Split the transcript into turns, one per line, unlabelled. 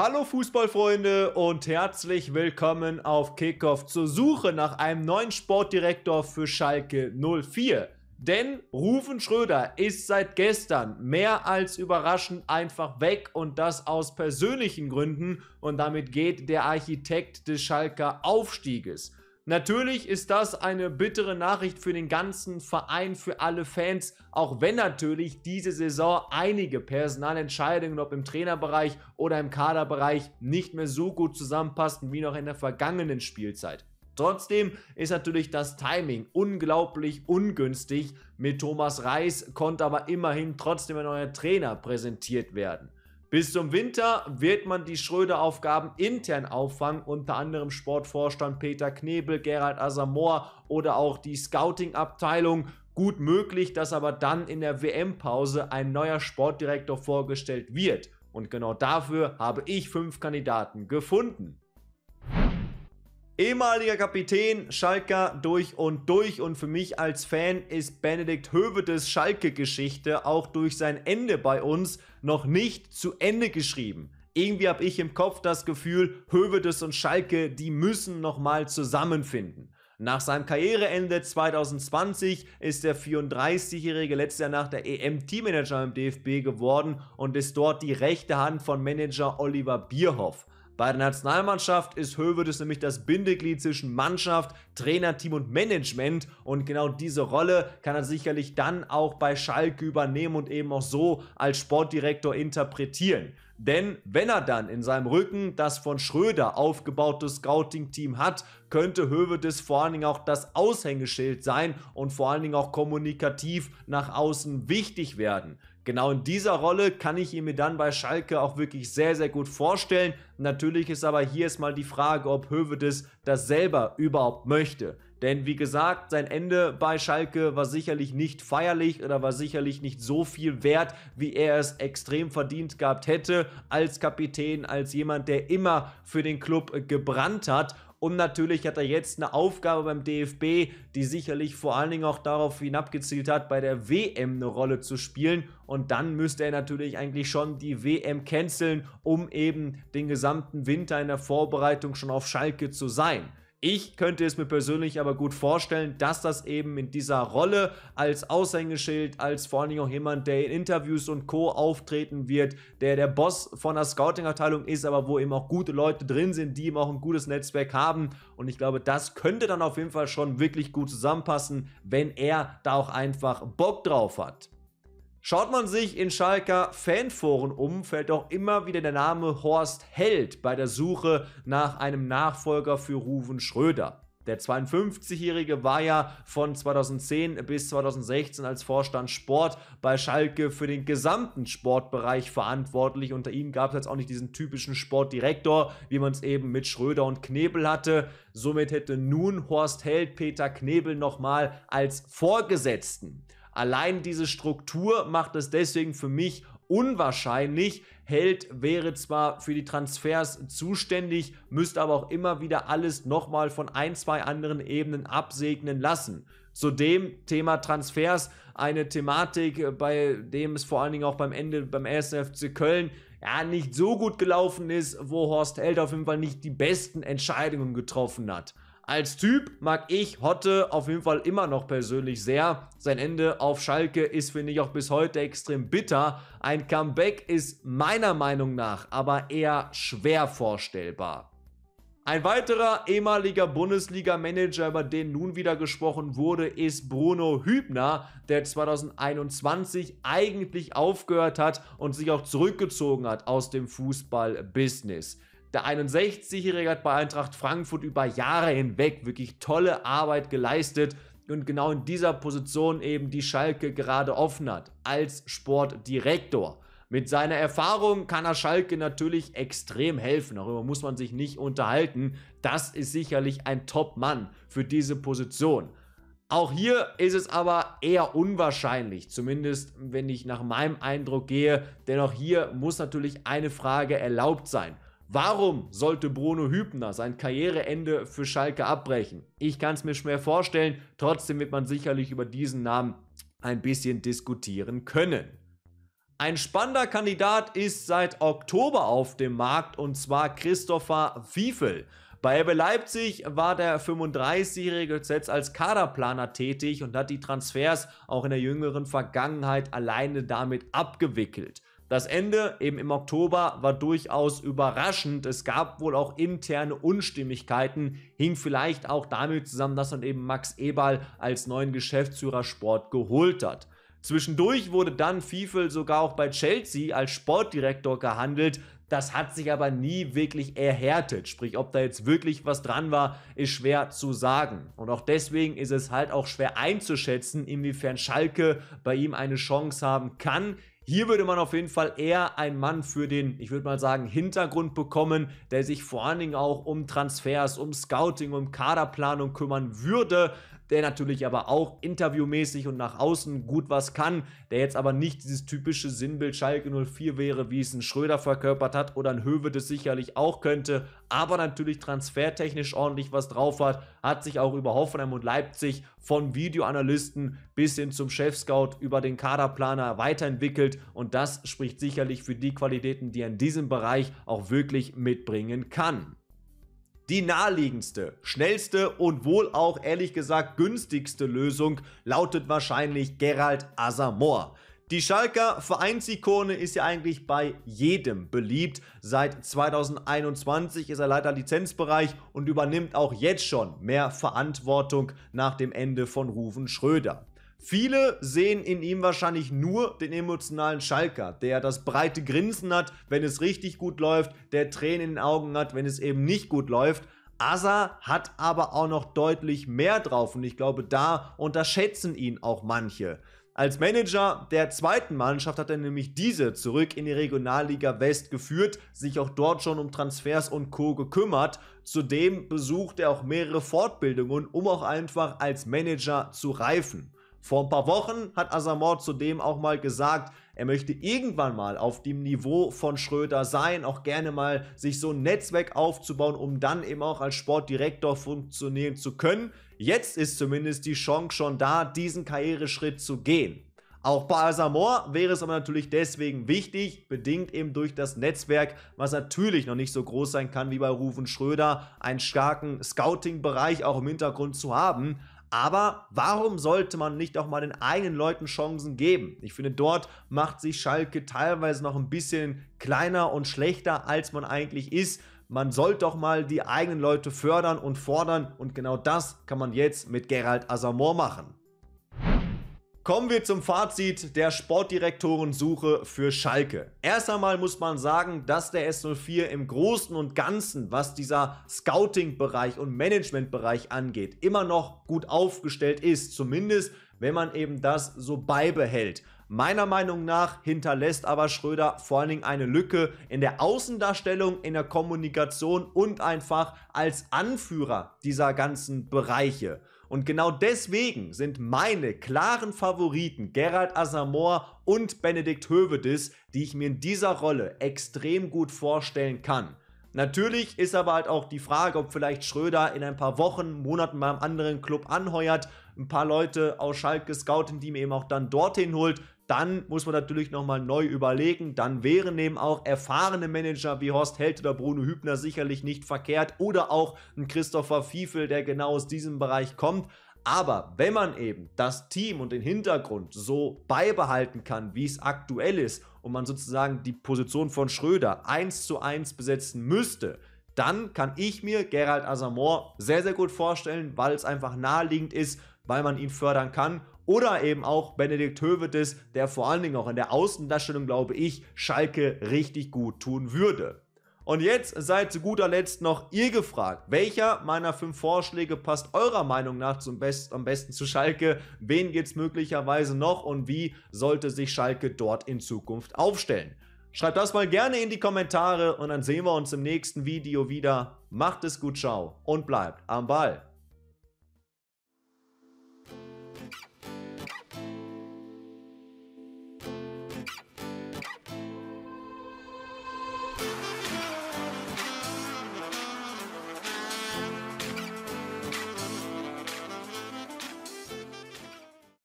Hallo Fußballfreunde und herzlich willkommen auf Kickoff zur Suche nach einem neuen Sportdirektor für Schalke 04. Denn Rufen Schröder ist seit gestern mehr als überraschend einfach weg und das aus persönlichen Gründen und damit geht der Architekt des Schalker Aufstieges. Natürlich ist das eine bittere Nachricht für den ganzen Verein, für alle Fans, auch wenn natürlich diese Saison einige Personalentscheidungen, ob im Trainerbereich oder im Kaderbereich, nicht mehr so gut zusammenpassten wie noch in der vergangenen Spielzeit. Trotzdem ist natürlich das Timing unglaublich ungünstig. Mit Thomas Reis konnte aber immerhin trotzdem ein neuer Trainer präsentiert werden. Bis zum Winter wird man die Schröder-Aufgaben intern auffangen, unter anderem Sportvorstand Peter Knebel, Gerald Asamoah oder auch die Scouting-Abteilung. Gut möglich, dass aber dann in der WM-Pause ein neuer Sportdirektor vorgestellt wird. Und genau dafür habe ich fünf Kandidaten gefunden. Ehemaliger Kapitän, Schalker durch und durch und für mich als Fan ist Benedikt Hövedes Schalke-Geschichte auch durch sein Ende bei uns noch nicht zu Ende geschrieben. Irgendwie habe ich im Kopf das Gefühl, Hövedes und Schalke, die müssen nochmal zusammenfinden. Nach seinem Karriereende 2020 ist der 34-Jährige letztes Jahr nach der EM Teammanager im DFB geworden und ist dort die rechte Hand von Manager Oliver Bierhoff. Bei der Nationalmannschaft ist Höwedes nämlich das Bindeglied zwischen Mannschaft, Trainerteam und Management und genau diese Rolle kann er sicherlich dann auch bei Schalke übernehmen und eben auch so als Sportdirektor interpretieren. Denn wenn er dann in seinem Rücken das von Schröder aufgebaute Scouting-Team hat, könnte Hövedes vor allen Dingen auch das Aushängeschild sein und vor allen Dingen auch kommunikativ nach außen wichtig werden. Genau in dieser Rolle kann ich ihn mir dann bei Schalke auch wirklich sehr, sehr gut vorstellen. Natürlich ist aber hier erstmal die Frage, ob Hövedes das selber überhaupt möchte. Denn wie gesagt, sein Ende bei Schalke war sicherlich nicht feierlich oder war sicherlich nicht so viel wert, wie er es extrem verdient gehabt hätte als Kapitän, als jemand, der immer für den Club gebrannt hat. Und natürlich hat er jetzt eine Aufgabe beim DFB, die sicherlich vor allen Dingen auch darauf hinabgezielt hat, bei der WM eine Rolle zu spielen. Und dann müsste er natürlich eigentlich schon die WM canceln, um eben den gesamten Winter in der Vorbereitung schon auf Schalke zu sein. Ich könnte es mir persönlich aber gut vorstellen, dass das eben in dieser Rolle als Aushängeschild, als vor allen Dingen auch jemand, der in Interviews und Co. auftreten wird, der der Boss von der Scouting-Abteilung ist, aber wo eben auch gute Leute drin sind, die eben auch ein gutes Netzwerk haben. Und ich glaube, das könnte dann auf jeden Fall schon wirklich gut zusammenpassen, wenn er da auch einfach Bock drauf hat. Schaut man sich in Schalker Fanforen um, fällt auch immer wieder der Name Horst Held bei der Suche nach einem Nachfolger für Ruven Schröder. Der 52-Jährige war ja von 2010 bis 2016 als Vorstand Sport bei Schalke für den gesamten Sportbereich verantwortlich. Unter ihm gab es jetzt auch nicht diesen typischen Sportdirektor, wie man es eben mit Schröder und Knebel hatte. Somit hätte nun Horst Held Peter Knebel nochmal als Vorgesetzten. Allein diese Struktur macht es deswegen für mich unwahrscheinlich. Held wäre zwar für die Transfers zuständig, müsste aber auch immer wieder alles nochmal von ein, zwei anderen Ebenen absegnen lassen. Zudem Thema Transfers, eine Thematik, äh, bei dem es vor allen Dingen auch beim Ende beim SFC Köln ja nicht so gut gelaufen ist, wo Horst Held auf jeden Fall nicht die besten Entscheidungen getroffen hat als Typ mag ich Hotte auf jeden Fall immer noch persönlich sehr. Sein Ende auf Schalke ist, finde ich, auch bis heute extrem bitter. Ein Comeback ist meiner Meinung nach aber eher schwer vorstellbar. Ein weiterer ehemaliger Bundesliga-Manager, über den nun wieder gesprochen wurde, ist Bruno Hübner, der 2021 eigentlich aufgehört hat und sich auch zurückgezogen hat aus dem Fußball-Business. Der 61-Jährige hat bei Eintracht Frankfurt über Jahre hinweg wirklich tolle Arbeit geleistet und genau in dieser Position eben die Schalke gerade offen hat, als Sportdirektor. Mit seiner Erfahrung kann er Schalke natürlich extrem helfen. Darüber muss man sich nicht unterhalten. Das ist sicherlich ein Top-Mann für diese Position. Auch hier ist es aber eher unwahrscheinlich, zumindest wenn ich nach meinem Eindruck gehe, denn auch hier muss natürlich eine Frage erlaubt sein. Warum sollte Bruno Hübner sein Karriereende für Schalke abbrechen? Ich kann es mir schwer vorstellen, trotzdem wird man sicherlich über diesen Namen ein bisschen diskutieren können. Ein spannender Kandidat ist seit Oktober auf dem Markt und zwar Christopher Fiefel. Bei Ebbe Leipzig war der 35-jährige jetzt als Kaderplaner tätig und hat die Transfers auch in der jüngeren Vergangenheit alleine damit abgewickelt. Das Ende eben im Oktober war durchaus überraschend. Es gab wohl auch interne Unstimmigkeiten, hing vielleicht auch damit zusammen, dass man eben Max Eberl als neuen Geschäftsführer Sport geholt hat. Zwischendurch wurde dann Fiefel sogar auch bei Chelsea als Sportdirektor gehandelt. Das hat sich aber nie wirklich erhärtet. Sprich, ob da jetzt wirklich was dran war, ist schwer zu sagen. Und auch deswegen ist es halt auch schwer einzuschätzen, inwiefern Schalke bei ihm eine Chance haben kann. Hier würde man auf jeden Fall eher einen Mann für den, ich würde mal sagen, Hintergrund bekommen, der sich vor allen Dingen auch um Transfers, um Scouting, um Kaderplanung kümmern würde der natürlich aber auch interviewmäßig und nach außen gut was kann, der jetzt aber nicht dieses typische Sinnbild Schalke 04 wäre, wie es ein Schröder verkörpert hat oder ein Höwe das sicherlich auch könnte, aber natürlich transfertechnisch ordentlich was drauf hat, hat sich auch über Hoffenheim und Leipzig von Videoanalysten bis hin zum Chefscout über den Kaderplaner weiterentwickelt und das spricht sicherlich für die Qualitäten, die er in diesem Bereich auch wirklich mitbringen kann. Die naheliegendste, schnellste und wohl auch ehrlich gesagt günstigste Lösung lautet wahrscheinlich Gerald Asamoah. Die Schalker Vereinsikone ist ja eigentlich bei jedem beliebt. Seit 2021 ist er leider Lizenzbereich und übernimmt auch jetzt schon mehr Verantwortung nach dem Ende von Rufen Schröder. Viele sehen in ihm wahrscheinlich nur den emotionalen Schalker, der das breite Grinsen hat, wenn es richtig gut läuft, der Tränen in den Augen hat, wenn es eben nicht gut läuft. Asa hat aber auch noch deutlich mehr drauf und ich glaube, da unterschätzen ihn auch manche. Als Manager der zweiten Mannschaft hat er nämlich diese zurück in die Regionalliga West geführt, sich auch dort schon um Transfers und Co. gekümmert. Zudem besucht er auch mehrere Fortbildungen, um auch einfach als Manager zu reifen. Vor ein paar Wochen hat Asamor zudem auch mal gesagt, er möchte irgendwann mal auf dem Niveau von Schröder sein, auch gerne mal sich so ein Netzwerk aufzubauen, um dann eben auch als Sportdirektor funktionieren zu können. Jetzt ist zumindest die Chance schon da, diesen Karriereschritt zu gehen. Auch bei Asamoah wäre es aber natürlich deswegen wichtig, bedingt eben durch das Netzwerk, was natürlich noch nicht so groß sein kann wie bei Rufen Schröder, einen starken Scouting-Bereich auch im Hintergrund zu haben. Aber warum sollte man nicht auch mal den eigenen Leuten Chancen geben? Ich finde, dort macht sich Schalke teilweise noch ein bisschen kleiner und schlechter, als man eigentlich ist. Man sollte doch mal die eigenen Leute fördern und fordern und genau das kann man jetzt mit Gerald Asamor machen. Kommen wir zum Fazit der Sportdirektorensuche für Schalke. Erst einmal muss man sagen, dass der S04 im Großen und Ganzen, was dieser Scouting-Bereich und Management-Bereich angeht, immer noch gut aufgestellt ist. Zumindest, wenn man eben das so beibehält. Meiner Meinung nach hinterlässt aber Schröder vor allen Dingen eine Lücke in der Außendarstellung, in der Kommunikation und einfach als Anführer dieser ganzen Bereiche. Und genau deswegen sind meine klaren Favoriten Gerald Asamor und Benedikt Hövedis, die ich mir in dieser Rolle extrem gut vorstellen kann. Natürlich ist aber halt auch die Frage, ob vielleicht Schröder in ein paar Wochen, Monaten beim anderen Club anheuert, ein paar Leute aus Schalke scouten, die ihm eben auch dann dorthin holt. Dann muss man natürlich nochmal neu überlegen. Dann wären eben auch erfahrene Manager wie Horst Held oder Bruno Hübner sicherlich nicht verkehrt oder auch ein Christopher Fiefel, der genau aus diesem Bereich kommt. Aber wenn man eben das Team und den Hintergrund so beibehalten kann, wie es aktuell ist und man sozusagen die Position von Schröder 1 zu 1 besetzen müsste, dann kann ich mir Gerald Asamor sehr, sehr gut vorstellen, weil es einfach naheliegend ist, weil man ihn fördern kann. Oder eben auch Benedikt Hövedes, der vor allen Dingen auch in der Außendarstellung, glaube ich, Schalke richtig gut tun würde. Und jetzt seid zu guter Letzt noch ihr gefragt, welcher meiner fünf Vorschläge passt eurer Meinung nach zum Best, am besten zu Schalke? Wen geht es möglicherweise noch und wie sollte sich Schalke dort in Zukunft aufstellen? Schreibt das mal gerne in die Kommentare und dann sehen wir uns im nächsten Video wieder. Macht es gut, ciao und bleibt am Ball.